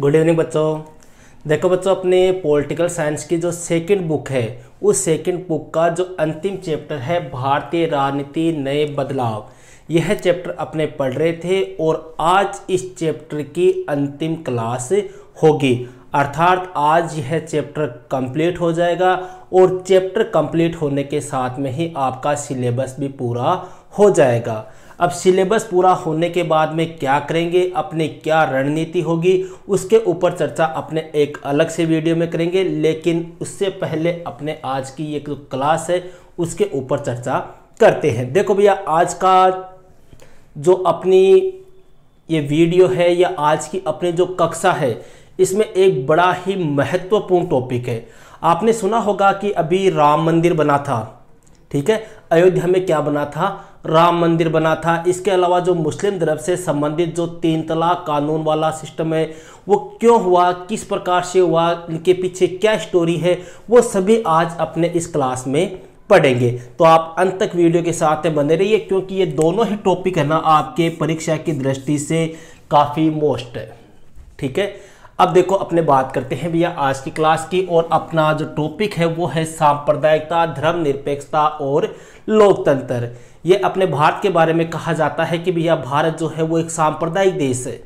good evening बच्चों देखो बच्चों अपने पॉलिटिकल साइंस की जो सेकंड बुक है उस सेकंड बुक का जो अंतिम चैप्टर है भारतीय राजनीति नए बदलाव यह चैप्टर अपने पढ़ रहे थे और आज इस चैप्टर की अंतिम क्लास होगी अर्थात आज यह चैप्टर कंप्लीट हो जाएगा और चैप्टर कंप्लीट होने के साथ में ही आपका सिलेबस भी पूरा हो जाएगा अब सिलेबस पूरा होने के बाद में क्या करेंगे अपने क्या रणनीति होगी उसके ऊपर चर्चा अपने एक अलग से वीडियो में करेंगे लेकिन उससे पहले अपने आज की एक जो क्लास है उसके ऊपर चर्चा करते हैं देखो भैया आज का जो अपनी ये वीडियो है या आज की अपनी जो कक्षा है इसमें एक बड़ा ही महत्वपूर्ण टॉपिक है आपने सुना होगा कि अभी राम मंदिर बना था ठीक है अयोध्या में क्या बना था राम मंदिर बना था इसके अलावा जो मुस्लिम धर्म से संबंधित जो तीन तलाक कानून वाला सिस्टम है वो क्यों हुआ किस प्रकार से हुआ इनके पीछे क्या स्टोरी है वो सभी आज अपने इस क्लास में पढ़ेंगे तो आप अंत तक वीडियो के साथ बने रहिए क्योंकि ये दोनों ही टॉपिक है ना आपके परीक्षा की दृष्टि से काफ़ी मोस्ट है ठीक है अब देखो अपने बात करते हैं भैया आज की क्लास की और अपना जो टॉपिक है वो है सांप्रदायिकता धर्मनिरपेक्षता और लोकतंत्र ये अपने भारत के बारे में कहा जाता है कि भैया भारत जो है वो एक सांप्रदायिक देश है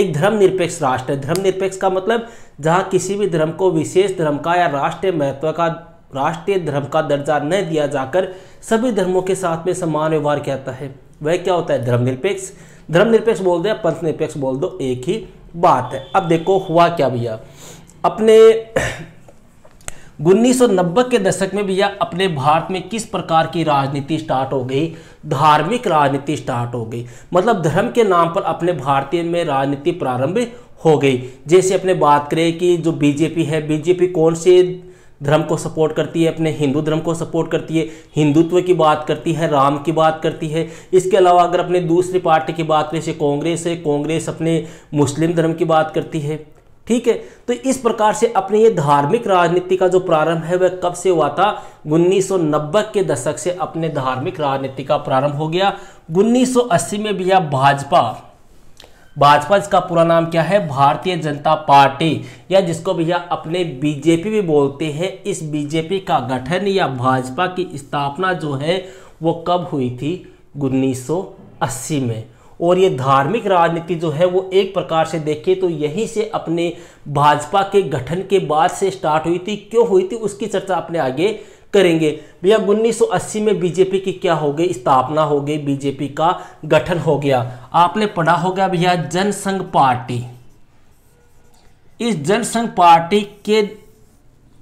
एक धर्मनिरपेक्ष राष्ट्र है धर्मनिरपेक्ष का मतलब जहाँ किसी भी धर्म को विशेष धर्म का या राष्ट्रीय महत्व का राष्ट्रीय धर्म का दर्जा न दिया जाकर सभी धर्मों के साथ में समान व्यवहार कहता है वह क्या होता है धर्मनिरपेक्ष धर्मनिरपेक्ष बोल दो या पंथ निरपेक्ष बोल दो एक ही बात है अब देखो हुआ क्या भैया अपने उन्नीस के दशक में भैया अपने भारत में किस प्रकार की राजनीति स्टार्ट हो गई धार्मिक राजनीति स्टार्ट हो गई मतलब धर्म के नाम पर अपने भारतीय में राजनीति प्रारंभ हो गई जैसे अपने बात करें कि जो बीजेपी है बीजेपी कौन से धर्म को सपोर्ट करती है अपने हिंदू धर्म को सपोर्ट करती है हिंदुत्व की बात करती है राम की बात करती है इसके अलावा अगर अपने दूसरी पार्टी की बात करें जैसे कांग्रेस है कांग्रेस अपने मुस्लिम धर्म की बात करती है ठीक है तो इस प्रकार से अपने ये धार्मिक राजनीति का जो प्रारंभ है वह कब से हुआ था उन्नीस के दशक से अपने धार्मिक राजनीति का प्रारंभ हो गया 1980 में भी भाजपा भाजपा इसका पूरा नाम क्या है भारतीय जनता पार्टी या जिसको भैया अपने बीजेपी भी बोलते हैं इस बीजेपी का गठन या भाजपा की स्थापना जो है वो कब हुई थी उन्नीस में और ये धार्मिक राजनीति जो है वो एक प्रकार से देखें तो यहीं से अपने भाजपा के गठन के बाद से स्टार्ट हुई थी क्यों हुई थी उसकी चर्चा अपने आगे करेंगे भैया 1980 में बीजेपी की क्या हो गई स्थापना हो गई बीजेपी का गठन हो गया आपने पढ़ा होगा भैया जनसंघ पार्टी इस जनसंघ पार्टी के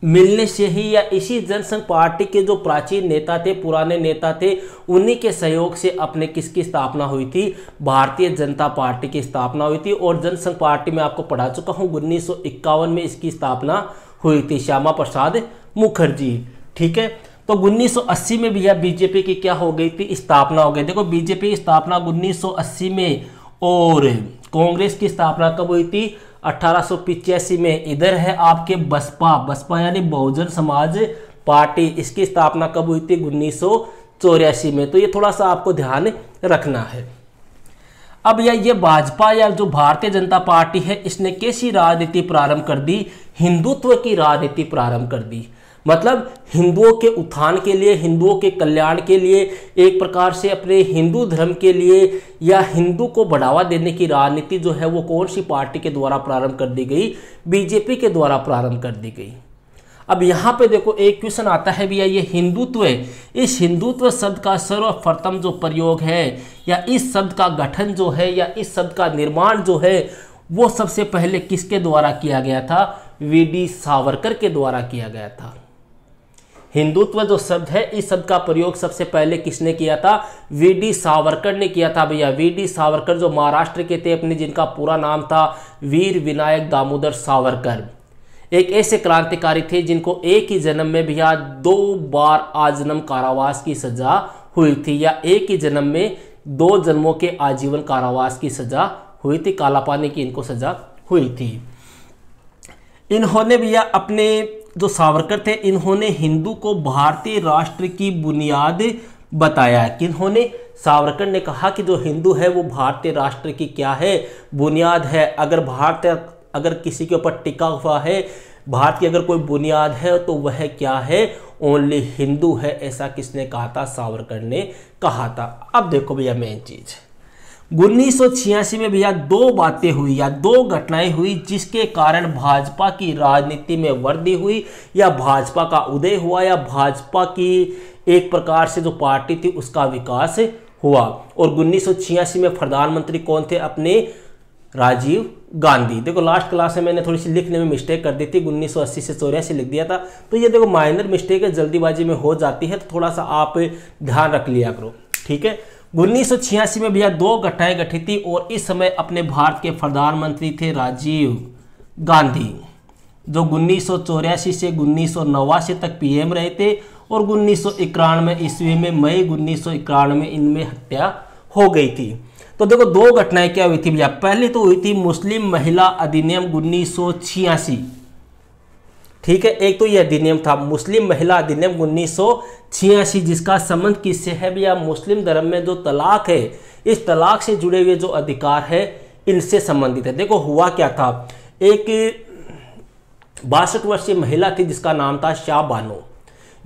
मिलने से ही या इसी जनसंघ पार्टी के जो प्राचीन नेता थे पुराने नेता थे उन्हीं के सहयोग से अपने किसकी स्थापना हुई थी भारतीय जनता पार्टी की स्थापना हुई थी और जनसंघ पार्टी में आपको पढ़ा चुका हूँ उन्नीस में इसकी स्थापना हुई थी श्यामा प्रसाद मुखर्जी ठीक है तो 1980 में भी यह बीजेपी की क्या हो गई थी स्थापना हो गई देखो बीजेपी की स्थापना 1980 में और कांग्रेस की स्थापना कब हुई थी अठारह में इधर है आपके बसपा बसपा यानी बहुजन समाज पार्टी इसकी स्थापना कब हुई थी उन्नीस में तो ये थोड़ा सा आपको ध्यान रखना है अब या ये भाजपा या जो भारतीय जनता पार्टी है इसने कैसी राजनीति प्रारंभ कर दी हिंदुत्व की राजनीति प्रारंभ कर दी मतलब हिंदुओं के उत्थान के लिए हिंदुओं के कल्याण के लिए एक प्रकार से अपने हिंदू धर्म के लिए या हिंदू को बढ़ावा देने की राजनीति जो है वो कौन सी पार्टी के द्वारा प्रारंभ कर दी गई बीजेपी के द्वारा प्रारंभ कर दी गई अब यहाँ पे देखो एक क्वेश्चन आता है भैया ये हिंदुत्व इस हिंदुत्व शब्द का सर्वप्रथम जो प्रयोग है या इस शब्द का गठन जो है या इस शब्द का निर्माण जो है वो सबसे पहले किसके द्वारा किया गया था वी डी सावरकर के द्वारा किया गया था हिंदुत्व जो शब्द है इस शब्द का प्रयोग सबसे पहले किसने किया था वी डी सावरकर ने किया था भैया वी डी सावरकर जो महाराष्ट्र के थे अपने जिनका पूरा नाम था वीर विनायक दामोदर सावरकर एक ऐसे क्रांतिकारी थे जिनको एक ही जन्म में भैया दो बार आजन्म कारावास की सजा हुई थी या एक ही जन्म में दो जन्मों के आजीवन कारावास की सजा हुई थी कालापानी की इनको सजा हुई थी इन्होंने भैया अपने जो सावरकर थे इन्होंने हिंदू को भारतीय राष्ट्र की बुनियाद बताया कि इन्होंने सावरकर ने कहा कि जो हिंदू है वो भारतीय राष्ट्र की क्या है बुनियाद है अगर भारत अगर किसी के ऊपर टिका हुआ है भारत की अगर कोई बुनियाद है तो वह क्या है ओनली हिंदू है ऐसा किसने कहा था सावरकर ने कहा था अब देखो भैया मेन चीज़ उन्नीस में भैया दो बातें हुई या दो घटनाएं हुई जिसके कारण भाजपा की राजनीति में वृद्धि हुई या भाजपा का उदय हुआ या भाजपा की एक प्रकार से जो पार्टी थी उसका विकास हुआ और उन्नीस में प्रधानमंत्री कौन थे अपने राजीव गांधी देखो लास्ट क्लास में मैंने थोड़ी सी लिखने में मिस्टेक कर दी थी 1980 से चौरासी लिख दिया था तो ये देखो माइनर मिस्टेक है जल्दीबाजी में हो जाती है तो थोड़ा सा आप ध्यान रख लिया करो ठीक है उन्नीस में भैया दो घटनाएं घटी थी और इस समय अपने भारत के प्रधानमंत्री थे राजीव गांधी जो उन्नीस से उन्नीस तक पीएम रहे थे और उन्नीस सौ ईस्वी में मई उन्नीस में इनमें हत्या हो गई थी तो देखो दो घटनाएं क्या हुई थी भैया पहले तो हुई थी मुस्लिम महिला अधिनियम उन्नीस ठीक है एक तो यह अधिनियम था मुस्लिम महिला अधिनियम उन्नीस जिसका संबंध किससे है भैया मुस्लिम धर्म में जो तलाक है इस तलाक से जुड़े हुए जो अधिकार है इनसे संबंधित है देखो हुआ क्या था एक बासठ वर्षीय महिला थी जिसका नाम था शाह बानो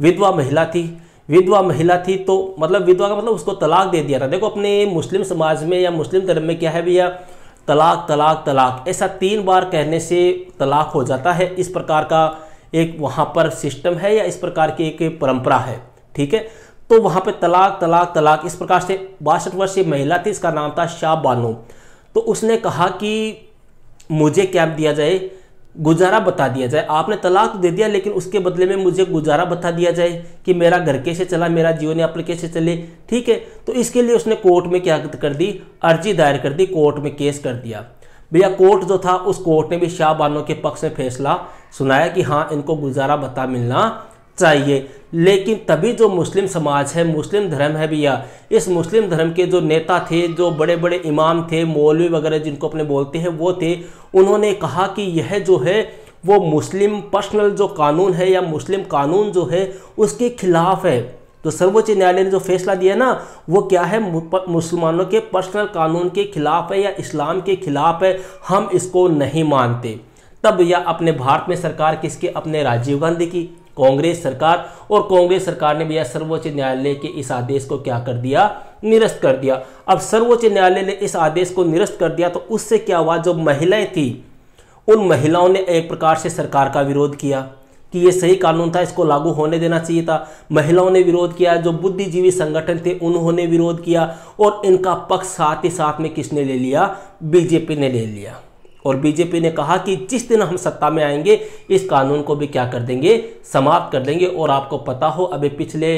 विधवा महिला थी विधवा महिला थी तो मतलब विधवा का मतलब उसको तलाक दे दिया था देखो अपने मुस्लिम समाज में या मुस्लिम धर्म में क्या है भैया तलाक तलाक तलाक ऐसा तीन बार कहने से तलाक हो जाता है इस प्रकार का एक वहाँ पर सिस्टम है या इस प्रकार की एक परंपरा है ठीक है तो वहाँ पे तलाक तलाक तलाक इस प्रकार से बासठ वर्षीय महिला थी इसका नाम था शाह बानो तो उसने कहा कि मुझे क्या दिया जाए गुजारा बता दिया जाए आपने तलाक तो दे दिया लेकिन उसके बदले में मुझे गुजारा बता दिया जाए कि मेरा घर कैसे चला मेरा जीवन यापन कैसे चले ठीक है तो इसके लिए उसने कोर्ट में क्या कर दी अर्जी दायर कर दी कोर्ट में केस कर दिया भैया कोर्ट जो था उस कोर्ट ने भी शाह बानो के पक्ष में फैसला सुनाया कि हाँ इनको गुजारा बता मिलना चाहिए लेकिन तभी जो मुस्लिम समाज है मुस्लिम धर्म है भैया इस मुस्लिम धर्म के जो नेता थे जो बड़े बड़े इमाम थे मौलवी वगैरह जिनको अपने बोलते हैं वो थे उन्होंने कहा कि यह जो है वो मुस्लिम पर्सनल जो कानून है या मुस्लिम कानून जो है उसके खिलाफ है तो सर्वोच्च न्यायालय ने जो फैसला दिया ना वो क्या है मुसलमानों के पर्सनल कानून के खिलाफ है या इस्लाम के खिलाफ है हम इसको नहीं मानते तब या अपने भारत में सरकार किसके अपने राजीव गांधी की कांग्रेस सरकार और कांग्रेस सरकार ने भी सर्वोच्च न्यायालय के इस आदेश को क्या कर दिया निरस्त कर दिया अब सर्वोच्च न्यायालय ने इस आदेश को निरस्त कर दिया तो उससे क्या हुआ जो महिलाएं थी उन महिलाओं ने एक प्रकार से सरकार का विरोध किया कि ये सही कानून था इसको लागू होने देना चाहिए था महिलाओं ने विरोध किया जो बुद्धिजीवी संगठन थे उन्होंने विरोध किया और इनका पक्ष साथ ही साथ में किसने ले लिया बीजेपी ने ले लिया और बीजेपी ने कहा कि जिस दिन हम सत्ता में आएंगे इस कानून को भी क्या कर देंगे समाप्त कर देंगे और आपको पता हो अभी पिछले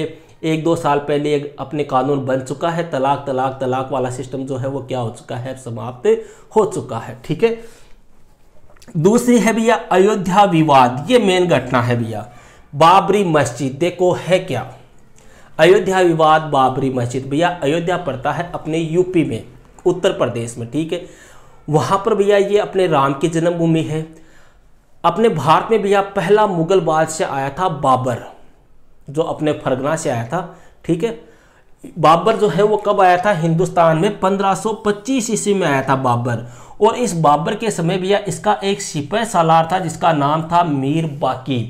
एक दो साल पहले अपने कानून बन चुका है तलाक तलाक तलाक वाला सिस्टम जो है वो क्या हो चुका है समाप्त हो चुका है ठीक है दूसरी है भैया अयोध्या विवाद ये मेन घटना है भैया बाबरी मस्जिद देखो है क्या अयोध्या विवाद बाबरी मस्जिद भैया अयोध्या पड़ता है अपने यूपी में उत्तर प्रदेश में ठीक है वहां पर भैया ये अपने राम की जन्मभूमि है अपने भारत में भैया पहला मुगल बादशाह आया था बाबर जो अपने फरगना से आया था ठीक है बाबर जो है वो कब आया था हिंदुस्तान में 1525 ईस्वी में आया था बाबर और इस बाबर के समय भैया इसका एक सिपह सालार था जिसका नाम था मीर बाकी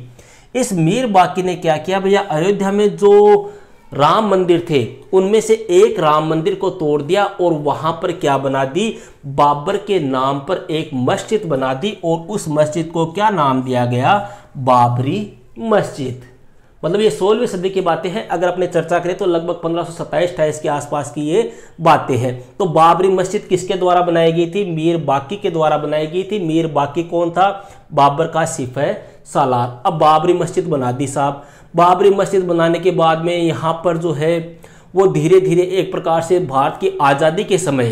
इस मीर बाकी ने क्या किया भैया अयोध्या में जो राम मंदिर थे उनमें से एक राम मंदिर को तोड़ दिया और वहां पर क्या बना दी बाबर के नाम पर एक मस्जिद बना दी और उस मस्जिद को क्या नाम दिया गया बाबरी मस्जिद मतलब ये सोलहवीं सदी की बातें हैं अगर अपने चर्चा करें तो लगभग पंद्रह सौ के आसपास की ये बातें हैं तो बाबरी मस्जिद किसके द्वारा बनाई गई थी मीर बाकी के द्वारा बनाई गई थी मीर बाकी कौन था बाबर का सिफ है सालार अब बाबरी मस्जिद बना दी साहब बाबरी मस्जिद बनाने के बाद में यहाँ पर जो है वो धीरे धीरे एक प्रकार से भारत की आज़ादी के समय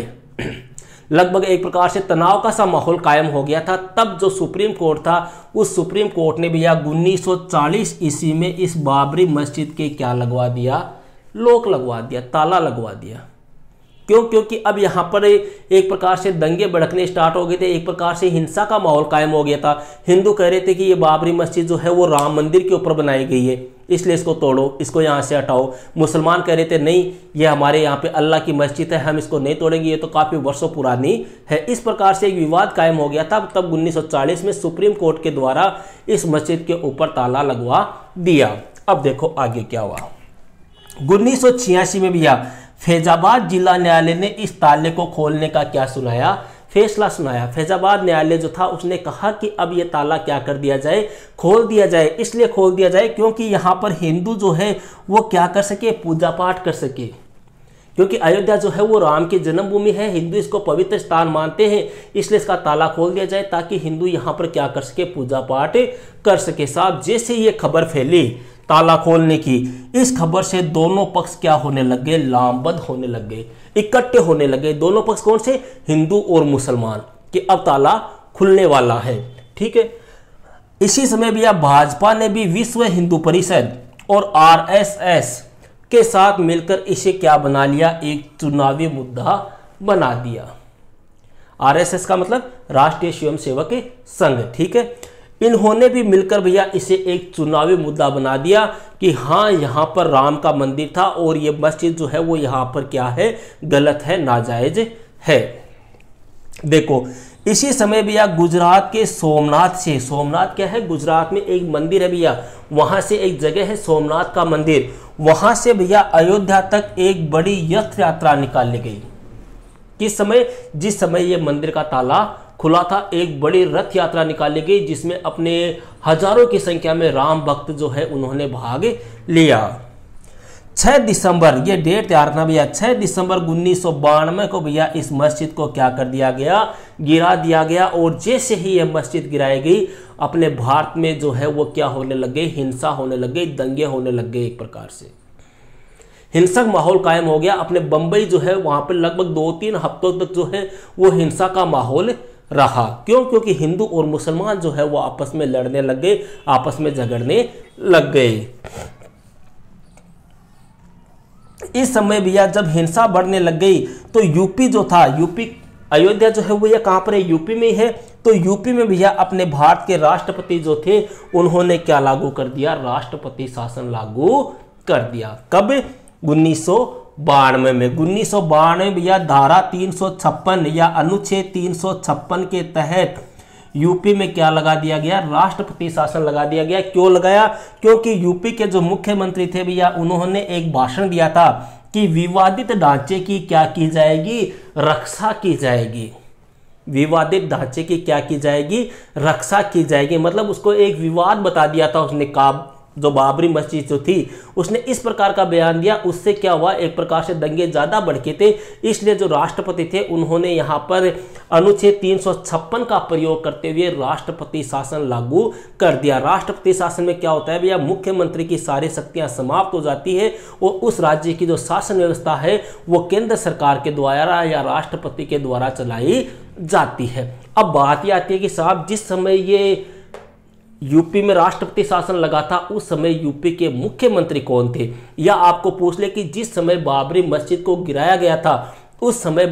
लगभग एक प्रकार से तनाव का सा माहौल कायम हो गया था तब जो सुप्रीम कोर्ट था उस सुप्रीम कोर्ट ने उन्नीस सौ चालीस ईस्वी में इस बाबरी मस्जिद के क्या लगवा दिया लोक लगवा दिया ताला लगवा दिया क्यों क्योंकि अब यहाँ पर एक प्रकार से दंगे भड़कने स्टार्ट हो गए थे एक प्रकार से हिंसा का माहौल कायम हो गया था हिंदू कह रहे थे कि ये बाबरी मस्जिद जो है वो राम मंदिर के ऊपर बनाई गई है इसलिए इसको तोड़ो इसको यहाँ से हटाओ मुसलमान कह रहे थे नहीं ये हमारे यहाँ पे अल्लाह की मस्जिद है हम इसको नहीं तोड़ेंगे ये तो काफ़ी वर्षों पुरानी है इस प्रकार से एक विवाद कायम हो गया था तब उन्नीस में सुप्रीम कोर्ट के द्वारा इस मस्जिद के ऊपर ताला लगवा दिया अब देखो आगे क्या हुआ उन्नीस में भी यहाँ फैजाबाद जिला न्यायालय ने इस ताले को खोलने का क्या सुनाया फैसला सुनाया फैजाबाद न्यायालय जो था उसने कहा कि अब ये ताला क्या कर दिया जाए खोल दिया जाए इसलिए खोल दिया जाए क्योंकि यहाँ पर हिंदू जो है वो क्या कर सके पूजा पाठ कर सके क्योंकि अयोध्या जो है वो राम की जन्मभूमि है हिंदू इसको पवित्र स्थान मानते हैं इसलिए इसका ताला खोल दिया जाए ताकि हिंदू यहाँ पर क्या कर सके पूजा पाठ कर सके साहब जैसे ये खबर फैली ताला खोलने की इस खबर से दोनों पक्ष क्या होने लग गए लामबद होने लग गए इकट्ठे होने लगे दोनों पक्ष कौन से हिंदू और मुसलमान कि अब ताला खुलने वाला है ठीक है इसी समय अब भाजपा ने भी विश्व हिंदू परिषद और आरएसएस के साथ मिलकर इसे क्या बना लिया एक चुनावी मुद्दा बना दिया आरएसएस का मतलब राष्ट्रीय स्वयंसेवक संघ ठीक है इन्होंने भी मिलकर भैया इसे एक चुनावी मुद्दा बना दिया कि हाँ यहाँ पर राम का मंदिर था और ये मस्जिद जो है वो यहाँ पर क्या है गलत है नाजायज है देखो इसी समय भैया गुजरात के सोमनाथ से सोमनाथ क्या है गुजरात में एक मंदिर है भैया वहाँ से एक जगह है सोमनाथ का मंदिर वहाँ से भैया अयोध्या तक एक बड़ी यथ यात्रा निकाली गई किस समय जिस समय ये मंदिर का ताला खुला था एक बड़ी रथ यात्रा निकाली गई जिसमें अपने हजारों की संख्या में राम भक्त जो है उन्होंने भाग लिया 6 दिसंबर ये डेट तैयार रखना भैया 6 दिसंबर उन्नीस को भैया इस मस्जिद को क्या कर दिया गया गिरा दिया गया और जैसे ही यह मस्जिद गिराई गई अपने भारत में जो है वो क्या होने लग गई हिंसा होने लग गई दंगे होने लग गए एक प्रकार से हिंसक माहौल कायम हो गया अपने बंबई जो है वहां पर लगभग दो तीन हफ्तों तक जो है वो हिंसा का माहौल रहा क्यों क्योंकि हिंदू और मुसलमान जो है वो आपस में लड़ने लग गए आपस में झगड़ने लग गए इस समय भैया जब हिंसा बढ़ने लग गई तो यूपी जो था यूपी अयोध्या जो है वो ये कहां पर है यूपी में है तो यूपी में भैया अपने भारत के राष्ट्रपति जो थे उन्होंने क्या लागू कर दिया राष्ट्रपति शासन लागू कर दिया कब उन्नीस बानवे में उन्नीस सौ बानवे में यह धारा तीन सौ छप्पन या अनुच्छेद तीन सौ छप्पन के तहत यूपी में क्या लगा दिया गया राष्ट्रपति शासन लगा दिया गया क्यों लगाया क्योंकि यूपी के जो मुख्यमंत्री थे भैया उन्होंने एक भाषण दिया था कि विवादित ढांचे की क्या की जाएगी रक्षा की जाएगी विवादित ढांचे की क्या की जाएगी रक्षा की जाएगी मतलब उसको एक विवाद बता दिया था उसने जो बाबरी मस्जिद जो थी उसने इस प्रकार का बयान दिया उससे क्या हुआ एक प्रकार से दंगे ज़्यादा के थे इसलिए जो राष्ट्रपति थे उन्होंने यहाँ पर अनुच्छेद तीन का प्रयोग करते हुए राष्ट्रपति शासन लागू कर दिया राष्ट्रपति शासन में क्या होता है भैया मुख्यमंत्री की सारी शक्तियाँ समाप्त हो जाती है और उस राज्य की जो शासन व्यवस्था है वो केंद्र सरकार के द्वारा या राष्ट्रपति के द्वारा चलाई जाती है अब बात यह आती है कि साहब जिस समय ये यूपी में राष्ट्रपति शासन लगा था उस समय यूपी के मुख्यमंत्री कौन थे या आपको पूछ ले कि जिस समय बाबरी मस्जिद को गिराया गया था उस समय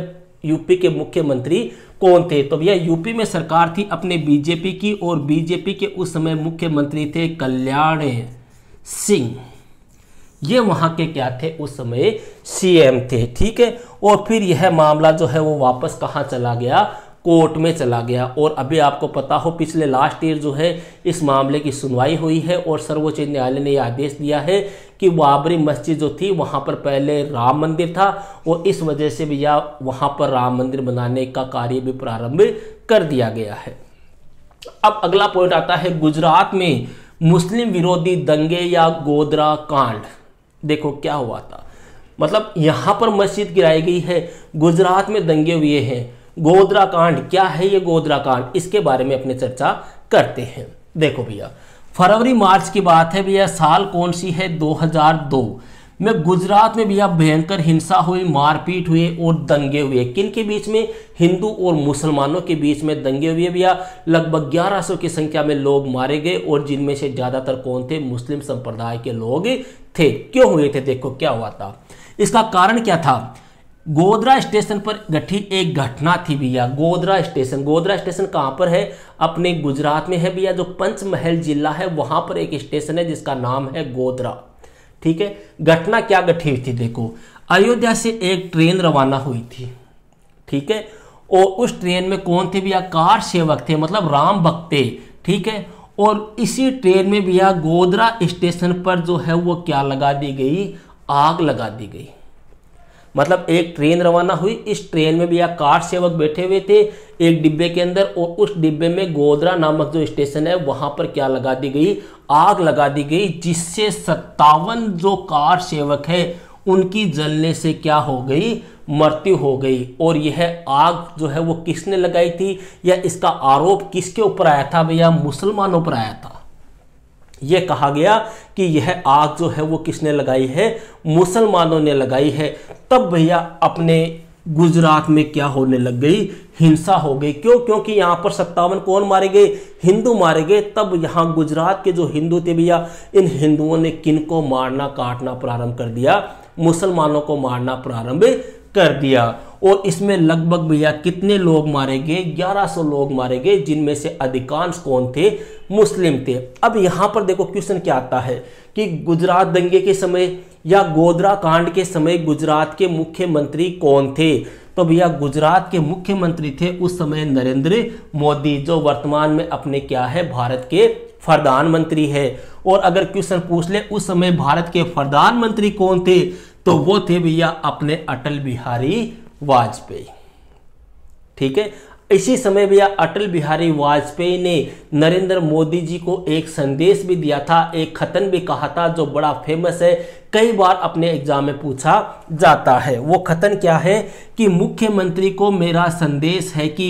यूपी के मुख्यमंत्री कौन थे तो भैया यूपी में सरकार थी अपने बीजेपी की और बीजेपी के उस समय मुख्यमंत्री थे कल्याण सिंह ये वहां के क्या थे उस समय सीएम थे ठीक है और फिर यह मामला जो है वो वापस कहां चला गया कोर्ट में चला गया और अभी आपको पता हो पिछले लास्ट ईयर जो है इस मामले की सुनवाई हुई है और सर्वोच्च न्यायालय ने यह आदेश दिया है कि बाबरी मस्जिद जो थी वहाँ पर पहले राम मंदिर था और इस वजह से भी या वहाँ पर राम मंदिर बनाने का कार्य भी प्रारंभ कर दिया गया है अब अगला पॉइंट आता है गुजरात में मुस्लिम विरोधी दंगे या गोदरा कांड देखो क्या हुआ था मतलब यहाँ पर मस्जिद गिराई गई है गुजरात में दंगे हुए हैं गोदरा कांड क्या है ये गोदरा कांड इसके बारे में अपने चर्चा करते हैं देखो भैया फरवरी मार्च की बात है भैया साल कौन सी है 2002 में गुजरात में भैया भयंकर हिंसा हुई मारपीट हुए और दंगे हुए किन के बीच में हिंदू और मुसलमानों के बीच में दंगे हुए भैया लगभग 1100 की संख्या में लोग मारे गए और जिनमें से ज़्यादातर कौन थे मुस्लिम संप्रदाय के लोग थे क्यों हुए थे देखो क्या हुआ था इसका कारण क्या था गोदरा स्टेशन पर घटी एक घटना थी भैया गोदरा स्टेशन गोदरा स्टेशन कहाँ पर है अपने गुजरात में है भैया जो पंचमहल जिला है वहां पर एक स्टेशन है जिसका नाम है गोदरा ठीक है घटना क्या घटी हुई थी देखो अयोध्या से एक ट्रेन रवाना हुई थी ठीक है और उस ट्रेन में कौन थे भैया कार सेवक थे मतलब राम भक्ते ठीक है और इसी ट्रेन में भैया गोदरा स्टेशन पर जो है वो क्या लगा दी गई आग लगा दी गई मतलब एक ट्रेन रवाना हुई इस ट्रेन में भी यह कार सेवक बैठे हुए थे एक डिब्बे के अंदर और उस डिब्बे में गोदरा नामक जो स्टेशन है वहां पर क्या लगा दी गई आग लगा दी गई जिससे सत्तावन जो कार सेवक है उनकी जलने से क्या हो गई मृत्यु हो गई और यह आग जो है वो किसने लगाई थी या इसका आरोप किसके ऊपर आया था भैया मुसलमानों पर आया था यह कहा गया कि यह आग जो है वो किसने लगाई है मुसलमानों ने लगाई है तब भैया अपने गुजरात में क्या होने लग गई हिंसा हो गई क्यों क्योंकि यहाँ पर सत्तावन कौन मारे गए हिंदू मारे गए तब यहाँ गुजरात के जो हिंदू थे भैया इन हिंदुओं ने किन को मारना काटना प्रारंभ कर दिया मुसलमानों को मारना प्रारंभ कर दिया और इसमें लगभग भैया कितने लोग मारे गए 1100 लोग मारे गए जिनमें से अधिकांश कौन थे मुस्लिम थे अब यहाँ पर देखो क्वेश्चन क्या आता है कि गुजरात दंगे के समय या गोदरा कांड के समय गुजरात के मुख्यमंत्री कौन थे तो भैया गुजरात के मुख्यमंत्री थे उस समय नरेंद्र मोदी जो वर्तमान में अपने क्या है भारत के प्रधानमंत्री है और अगर क्वेश्चन पूछ ले उस समय भारत के प्रधानमंत्री कौन थे तो वो थे भैया अपने अटल बिहारी वाजपेयी ठीक है इसी समय भैया अटल बिहारी वाजपेयी ने नरेंद्र मोदी जी को एक संदेश भी दिया था एक खतन भी कहा था जो बड़ा फेमस है कई बार अपने एग्जाम में पूछा जाता है वो खतन क्या है कि मुख्यमंत्री को मेरा संदेश है कि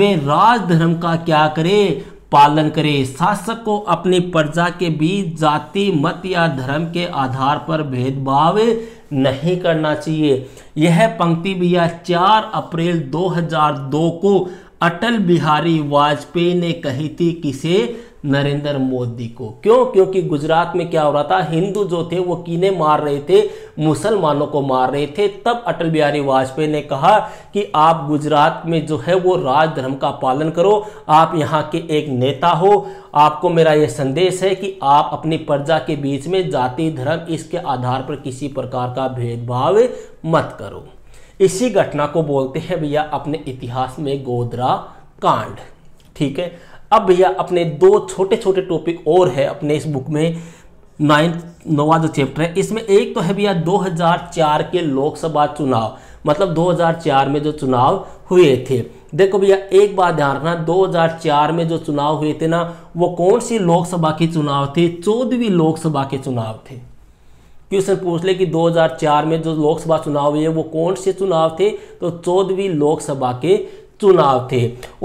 वे राजधर्म का क्या करें पालन करे शासक को अपनी प्रजा के बीच जाति मत या धर्म के आधार पर भेदभाव नहीं करना चाहिए यह पंक्ति भैया 4 अप्रैल 2002 को अटल बिहारी वाजपेयी ने कही थी किसे नरेंद्र मोदी को क्यों क्योंकि गुजरात में क्या हो रहा था हिंदू जो थे वो कीने मार रहे थे मुसलमानों को मार रहे थे तब अटल बिहारी वाजपेयी ने कहा कि आप गुजरात में जो है वो राज धर्म का पालन करो आप यहाँ के एक नेता हो आपको मेरा यह संदेश है कि आप अपनी प्रजा के बीच में जाति धर्म इसके आधार पर किसी प्रकार का भेदभाव मत करो इसी घटना को बोलते हैं भैया अपने इतिहास में गोदरा कांड ठीक है अब भैया अपने दो छोटे छोटे टॉपिक और है अपने इस बुक में नाइन्थ नौवा जो चैप्टर है इसमें एक तो है भैया 2004 के लोकसभा चुनाव मतलब 2004 में जो चुनाव हुए थे देखो भैया एक बात ध्यान रखना 2004 में जो चुनाव हुए थे ना वो कौन सी लोकसभा के चुनाव थे चौदहवीं लोकसभा के चुनाव थे क्वेश्चन पूछ ले कि 2004 में जो लोकसभा चुनाव हुए वो कौन से चुनाव थे तो चौदहवीं लोकसभा के चुनाव थे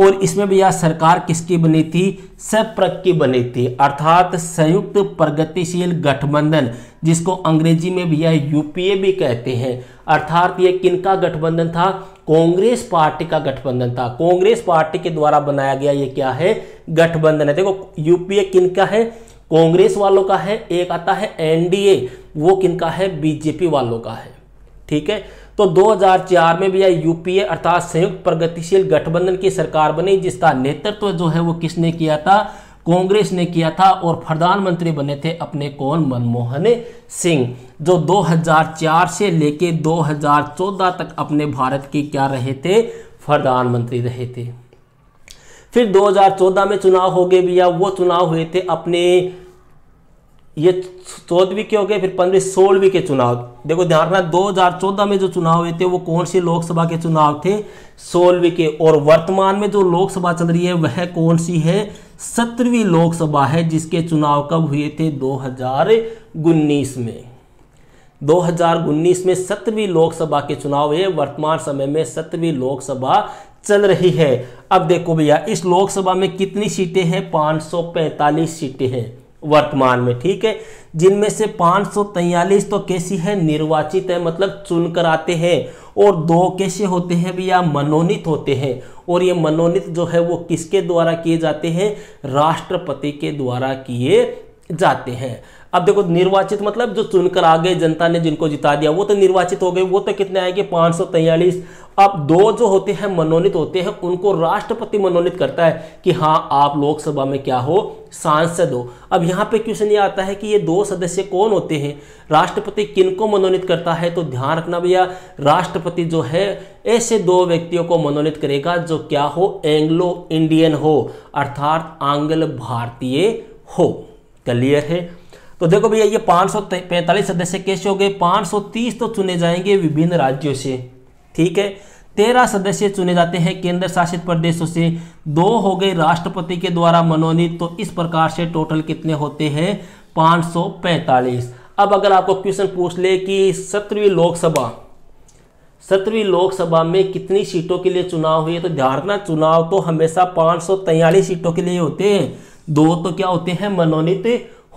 और इसमें भैया सरकार किसकी बनी थी सप्रक की बनी थी अर्थात संयुक्त प्रगतिशील गठबंधन जिसको अंग्रेजी में भैया यूपीए भी कहते हैं अर्थात ये किनका गठबंधन था कांग्रेस पार्टी का गठबंधन था कांग्रेस पार्टी के द्वारा बनाया गया ये क्या है गठबंधन है देखो यूपीए किनका है कांग्रेस वालों का है एक आता है एनडीए वो किनका है बीजेपी वालों का है ठीक है तो 2004 में भी यह यूपीए अर्थात संयुक्त प्रगतिशील गठबंधन की सरकार बनी जिसका नेतृत्व तो जो है वो किसने किया था कांग्रेस ने किया था और प्रधानमंत्री बने थे अपने कौन मनमोहन सिंह जो 2004 से लेके 2014 तक अपने भारत के क्या रहे थे प्रधानमंत्री रहे थे फिर 2014 में चुनाव हो गए भैया वो चुनाव हुए थे अपने ये चौदहवीं के हो गए फिर पंद्रह सोलहवीं के चुनाव देखो ध्यान रखना 2014 में जो चुनाव हुए थे वो कौन से लोकसभा के चुनाव थे सोलहवीं के और वर्तमान में जो लोकसभा चल रही है वह कौन सी है सत्रहवीं लोकसभा है जिसके चुनाव कब हुए थे दो में 2019 में सत्रहवीं लोकसभा के चुनाव हुए वर्तमान समय में सत्रहवीं लोकसभा चल रही है अब देखो भैया इस लोकसभा में कितनी सीटें हैं 545 सीटें हैं वर्तमान में ठीक है जिनमें से पाँच तो कैसी है निर्वाचित है मतलब चुनकर आते हैं और दो कैसे होते हैं भैया मनोनीत होते हैं और ये मनोनीत जो है वो किसके द्वारा किए जाते हैं राष्ट्रपति के द्वारा किए जाते हैं अब देखो निर्वाचित मतलब जो चुनकर आ गए जनता ने जिनको जिता दिया वो तो निर्वाचित हो गए वो तो कितने आएंगे पांच अब दो जो होते हैं मनोनीत होते हैं उनको राष्ट्रपति मनोनीत करता है कि हाँ आप लोकसभा में क्या हो सांसद हो अब यहाँ पे क्वेश्चन ये आता है कि ये दो सदस्य कौन होते हैं राष्ट्रपति किनको मनोनीत करता है तो ध्यान रखना भैया राष्ट्रपति जो है ऐसे दो व्यक्तियों को मनोनीत करेगा जो क्या हो एंग्लो इंडियन हो अर्थात आंग्ल भारतीय हो क्लियर है तो देखो भैया ये पांच सौ पैंतालीस सदस्य कैसे हो गए पांच सौ तीस तो चुने जाएंगे विभिन्न राज्यों से ठीक है तेरह सदस्य चुने जाते हैं केंद्र शासित प्रदेशों से दो हो गए राष्ट्रपति के द्वारा मनोनीत तो इस प्रकार से टोटल कितने होते हैं 545 अब अगर आपको क्वेश्चन पूछ ले कि सत्रहवीं लोकसभा सत्रहवीं लोकसभा में कितनी सीटों के लिए चुनाव हुए तो ध्यान रखना चुनाव तो हमेशा पाँच सीटों के लिए होते हैं दो तो क्या होते हैं मनोनीत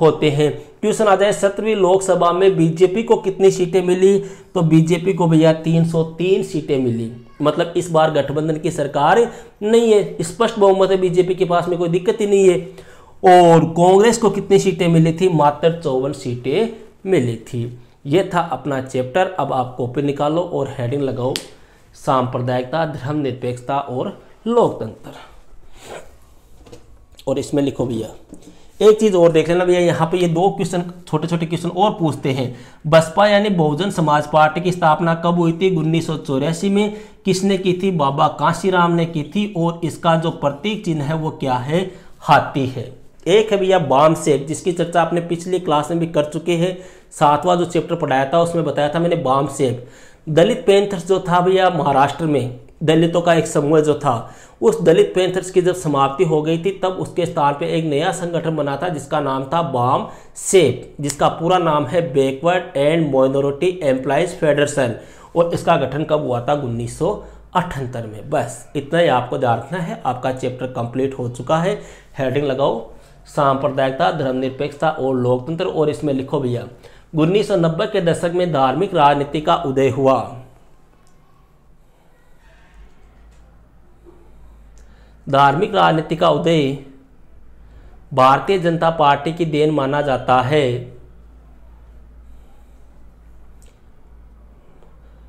होते हैं क्वेश्चन आ जाए सत्रहवीं लोकसभा में बीजेपी को कितनी सीटें मिली तो बीजेपी को भैया 303 सीटें मिली मतलब इस बार गठबंधन की सरकार नहीं है स्पष्ट बहुमत है बीजेपी के पास में कोई दिक्कत ही नहीं है और कांग्रेस को कितनी सीटें मिली थी मात्र चौवन सीटें मिली थी ये था अपना चैप्टर अब आप कॉपी निकालो और हेडिंग लगाओ सांप्रदायिकता धर्म निरपेक्षता और लोकतंत्र और इसमें लिखो भैया एक चीज़ और देख लेना भैया यहाँ पे ये दो क्वेश्चन छोटे छोटे क्वेश्चन और पूछते हैं बसपा यानी बहुजन समाज पार्टी की स्थापना कब हुई थी उन्नीस में किसने की थी बाबा कांशीराम ने की थी और इसका जो प्रतीक चिन्ह है वो क्या है हाथी है एक है भैया बाम सेप जिसकी चर्चा आपने पिछली क्लास में भी कर चुके हैं सातवां जो चैप्टर पढ़ाया था उसमें बताया था मैंने बाम सेब दलित पेंथर्स जो था भैया महाराष्ट्र में दलितों का एक समूह जो था उस दलित पेंथर्स की जब समाप्ति हो गई थी तब उसके स्थान पे एक नया संगठन बना था जिसका नाम था बाम सेप जिसका पूरा नाम है backward and minority employees federation और इसका गठन कब हुआ था उन्नीस अठहत्तर में बस इतना ही आपको ध्यान रखना है आपका चैप्टर कंप्लीट हो चुका है हेडिंग लगाओ सांप्रदायिकता धर्मनिरपेक्षता और लोकतंत्र और इसमें लिखो भैया उन्नीस के दशक में धार्मिक राजनीति का उदय हुआ धार्मिक राजनीति का उदय भारतीय जनता पार्टी की देन माना जाता है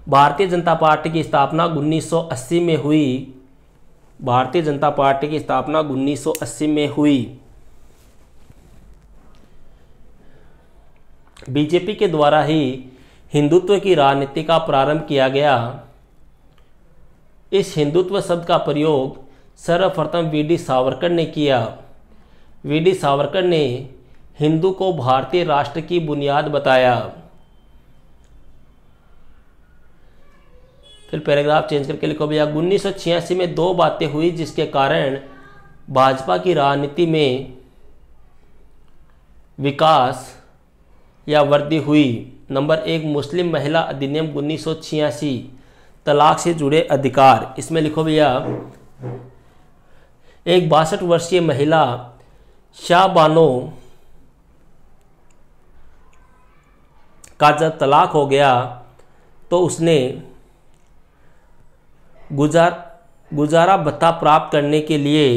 भारतीय जनता पार्टी की स्थापना 1980 में हुई भारतीय जनता पार्टी की स्थापना 1980 में हुई बीजेपी के द्वारा ही हिंदुत्व की राजनीति का प्रारंभ किया गया इस हिंदुत्व शब्द का प्रयोग सर्वप्रथम डी सावरकर ने किया वी डी सावरकर ने हिंदू को भारतीय राष्ट्र की बुनियाद बताया फिर पैराग्राफ चेंज करके लिखो भैया उन्नीस में दो बातें हुई जिसके कारण भाजपा की राजनीति में विकास या वृद्धि हुई नंबर एक मुस्लिम महिला अधिनियम उन्नीस तलाक से जुड़े अधिकार इसमें लिखो भैया एक बासठ वर्षीय महिला शाहबानो का जब तलाक हो गया तो उसने गुजार गुजारा भत्ता प्राप्त करने के लिए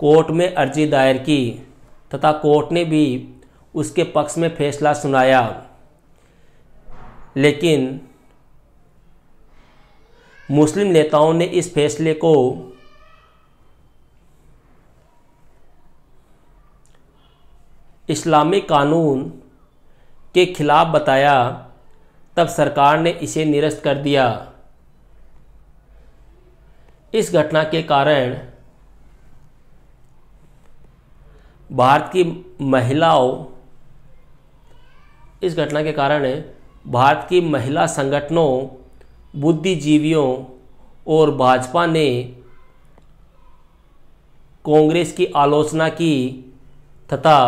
कोर्ट में अर्जी दायर की तथा कोर्ट ने भी उसके पक्ष में फैसला सुनाया लेकिन मुस्लिम नेताओं ने इस फैसले को इस्लामी कानून के खिलाफ बताया तब सरकार ने इसे निरस्त कर दिया इस घटना के कारण भारत की महिलाओं इस घटना के कारण भारत की महिला संगठनों बुद्धिजीवियों और भाजपा ने कांग्रेस की आलोचना की तथा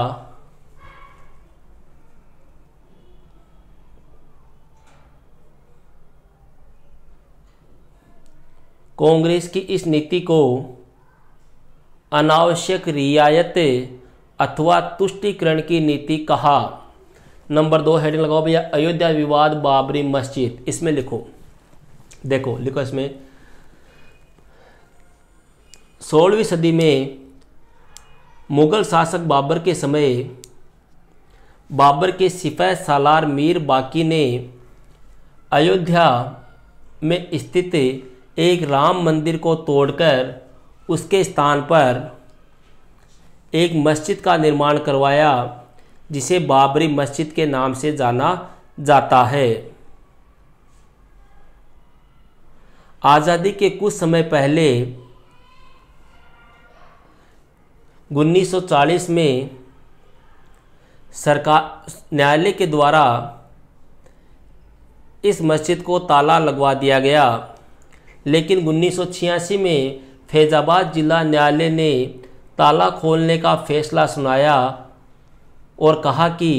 कांग्रेस की इस नीति को अनावश्यक रियायत अथवा तुष्टिकरण की नीति कहा नंबर दो हेडिंग लगाओ भैया अयोध्या विवाद बाबरी मस्जिद इसमें लिखो देखो लिखो इसमें सोलहवीं सदी में मुगल शासक बाबर के समय बाबर के सिपह सालार मीर बाकी ने अयोध्या में स्थित एक राम मंदिर को तोड़कर उसके स्थान पर एक मस्जिद का निर्माण करवाया जिसे बाबरी मस्जिद के नाम से जाना जाता है आज़ादी के कुछ समय पहले 1940 में सरकार न्यायालय के द्वारा इस मस्जिद को ताला लगवा दिया गया लेकिन उन्नीस में फैज़ाबाद जिला न्यायालय ने ताला खोलने का फैसला सुनाया और कहा कि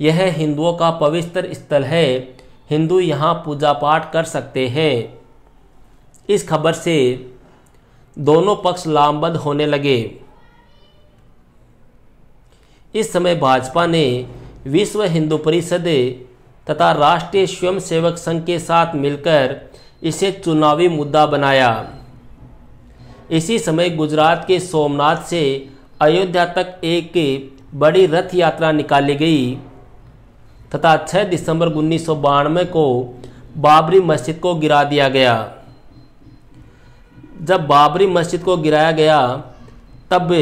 यह हिंदुओं का पवित्र स्थल है हिंदू यहाँ पूजा पाठ कर सकते हैं इस खबर से दोनों पक्ष लामबंद होने लगे इस समय भाजपा ने विश्व हिंदू परिषद तथा राष्ट्रीय स्वयंसेवक संघ के साथ मिलकर इसे चुनावी मुद्दा बनाया इसी समय गुजरात के सोमनाथ से अयोध्या तक एक बड़ी रथ यात्रा निकाली गई तथा 6 दिसंबर उन्नीस को बाबरी मस्जिद को गिरा दिया गया जब बाबरी मस्जिद को गिराया गया तब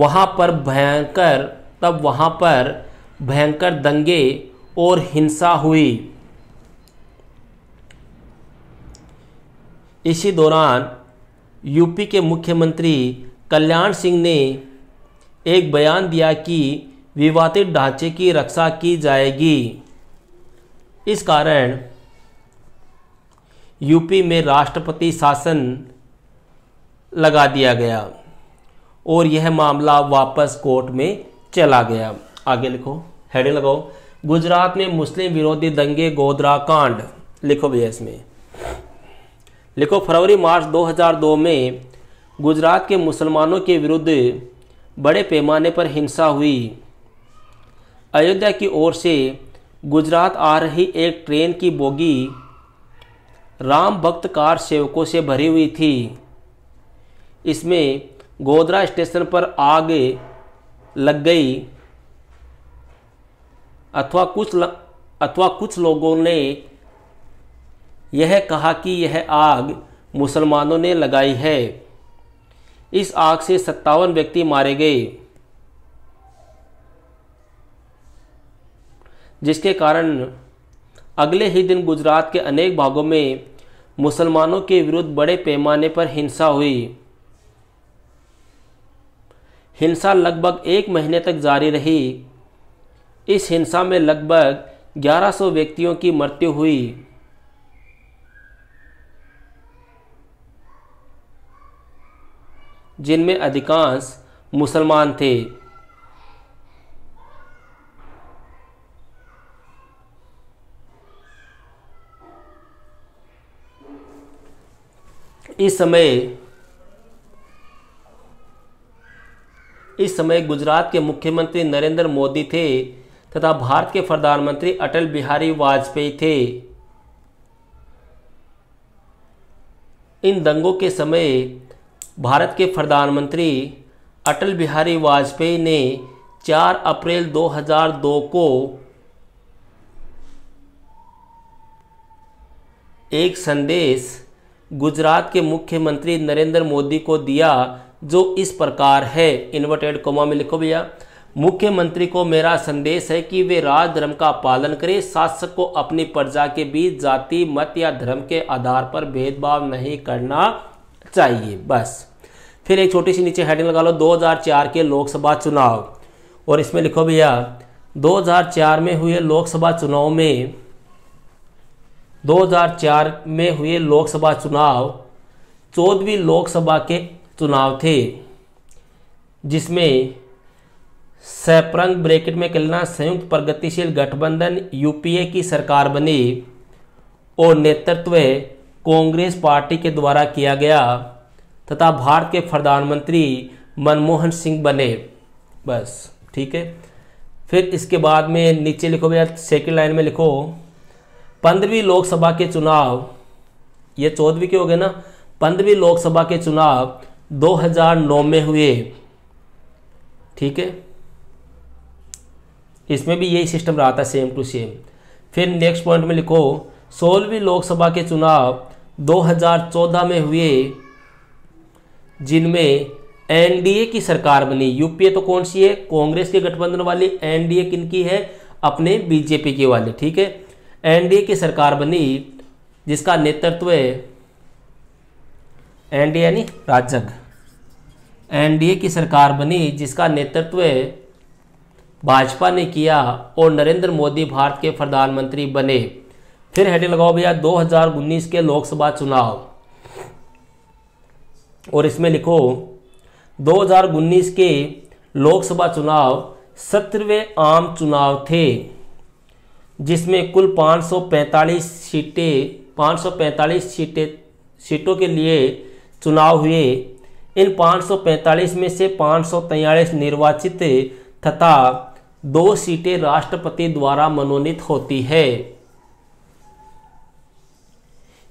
वहाँ पर भयंकर तब वहाँ पर भयंकर दंगे और हिंसा हुई इसी दौरान यूपी के मुख्यमंत्री कल्याण सिंह ने एक बयान दिया कि विवादित ढांचे की रक्षा की जाएगी इस कारण यूपी में राष्ट्रपति शासन लगा दिया गया और यह मामला वापस कोर्ट में चला गया आगे लिखो हेडे लगाओ गुजरात में मुस्लिम विरोधी दंगे गोदरा कांड लिखो भैया इसमें लिखो फरवरी मार्च 2002 में गुजरात के मुसलमानों के विरुद्ध बड़े पैमाने पर हिंसा हुई अयोध्या की ओर से गुजरात आ रही एक ट्रेन की बोगी राम भक्त कार सेवकों से भरी हुई थी इसमें गोदरा स्टेशन पर आग लग गई अथवा कुछ अथवा कुछ लोगों ने यह कहा कि यह आग मुसलमानों ने लगाई है इस आग से सत्तावन व्यक्ति मारे गए जिसके कारण अगले ही दिन गुजरात के अनेक भागों में मुसलमानों के विरुद्ध बड़े पैमाने पर हिंसा हुई हिंसा लगभग एक महीने तक जारी रही इस हिंसा में लगभग 1100 व्यक्तियों की मृत्यु हुई जिनमें अधिकांश मुसलमान थे इस समय इस समय गुजरात के मुख्यमंत्री नरेंद्र मोदी थे तथा भारत के प्रधानमंत्री अटल बिहारी वाजपेयी थे इन दंगों के समय भारत के प्रधानमंत्री अटल बिहारी वाजपेयी ने 4 अप्रैल 2002 को एक संदेश गुजरात के मुख्यमंत्री नरेंद्र मोदी को दिया जो इस प्रकार है इन्वर्टेड कोमा में लिखो भैया मुख्यमंत्री को मेरा संदेश है कि वे राज धर्म का पालन करें शासक को अपनी प्रजा के बीच जाति मत या धर्म के आधार पर भेदभाव नहीं करना चाहिए बस फिर एक छोटी सी नीचे हेडिंग लगा लो 2004 के लोकसभा चुनाव और इसमें लिखो भैया 2004 में हुए लोकसभा चुनाव में 2004 में हुए लोकसभा चुनाव चौदहवीं लोकसभा के चुनाव थे जिसमें सैप्रंग ब्रैकेट में कहना संयुक्त प्रगतिशील गठबंधन यूपीए की सरकार बनी और नेतृत्व कांग्रेस पार्टी के द्वारा किया गया तथा भारत के प्रधानमंत्री मनमोहन सिंह बने बस ठीक है फिर इसके बाद में नीचे लिखो भैया सेकेंड लाइन में लिखो पंद्रहवीं लोकसभा के चुनाव ये चौदहवीं के हो गए ना पंद्रहवीं लोकसभा के चुनाव 2009 में हुए ठीक है इसमें भी यही सिस्टम रहा था सेम टू सेम फिर नेक्स्ट पॉइंट में लिखो सोलहवीं लोकसभा के चुनाव 2014 में हुए जिनमें एनडीए की सरकार बनी यूपीए तो कौन सी है कांग्रेस के गठबंधन वाली एनडीए किन की है अपने बीजेपी के वाली ठीक है एनडीए की सरकार बनी जिसका नेतृत्व एनडीए यानी राजग एनडीए की सरकार बनी जिसका नेतृत्व भाजपा ने किया और नरेंद्र मोदी भारत के प्रधानमंत्री बने फिर हेडिंग लगाओ भैया 2019 के लोकसभा चुनाव और इसमें लिखो 2019 के लोकसभा चुनाव सत्रहवें आम चुनाव थे जिसमें कुल 545 सीटें 545 सीटें सीटों के लिए चुनाव हुए इन 545 में से पाँच निर्वाचित तथा दो सीटें राष्ट्रपति द्वारा मनोनीत होती है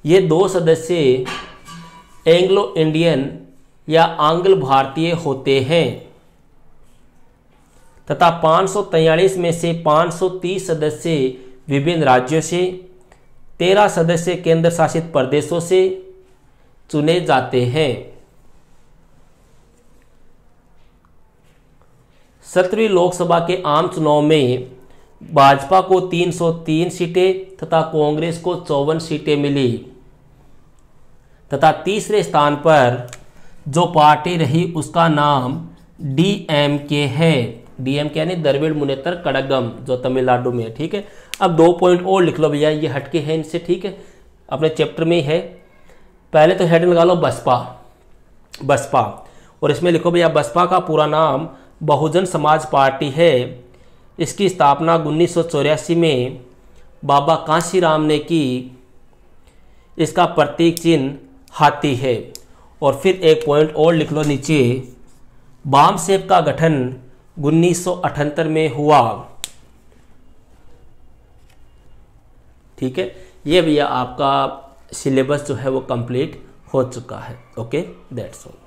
ये दो सदस्य एंग्लो इंडियन या आंग्ल भारतीय होते हैं तथा पाँच में से 530 सदस्य विभिन्न राज्यों से तेरह सदस्य केंद्र शासित प्रदेशों से चुने जाते हैं सत्रहवीं लोकसभा के आम चुनाव में भाजपा को 303 सीटें तथा कांग्रेस को चौवन सीटें मिली तथा तीसरे स्थान पर जो पार्टी रही उसका नाम डी एम के है डी एम के यानी द्रविड़ मुनेतर कड़गम जो तमिलनाडु में है ठीक है अब दो पॉइंट और लिख लो भैया ये हटके हैं इनसे ठीक है अपने चैप्टर में ही है पहले तो हेड लगा लो बसपा बसपा और इसमें लिखो भैया बसपा का पूरा नाम बहुजन समाज पार्टी है इसकी स्थापना उन्नीस में बाबा कांशीराम ने की इसका प्रतीक चिन्ह हाथी है और फिर एक पॉइंट और लिख लो नीचे बाम सेब का गठन उन्नीस में हुआ ठीक है ये भैया आपका सिलेबस जो है वो कंप्लीट हो चुका है ओके दैट्स ऑल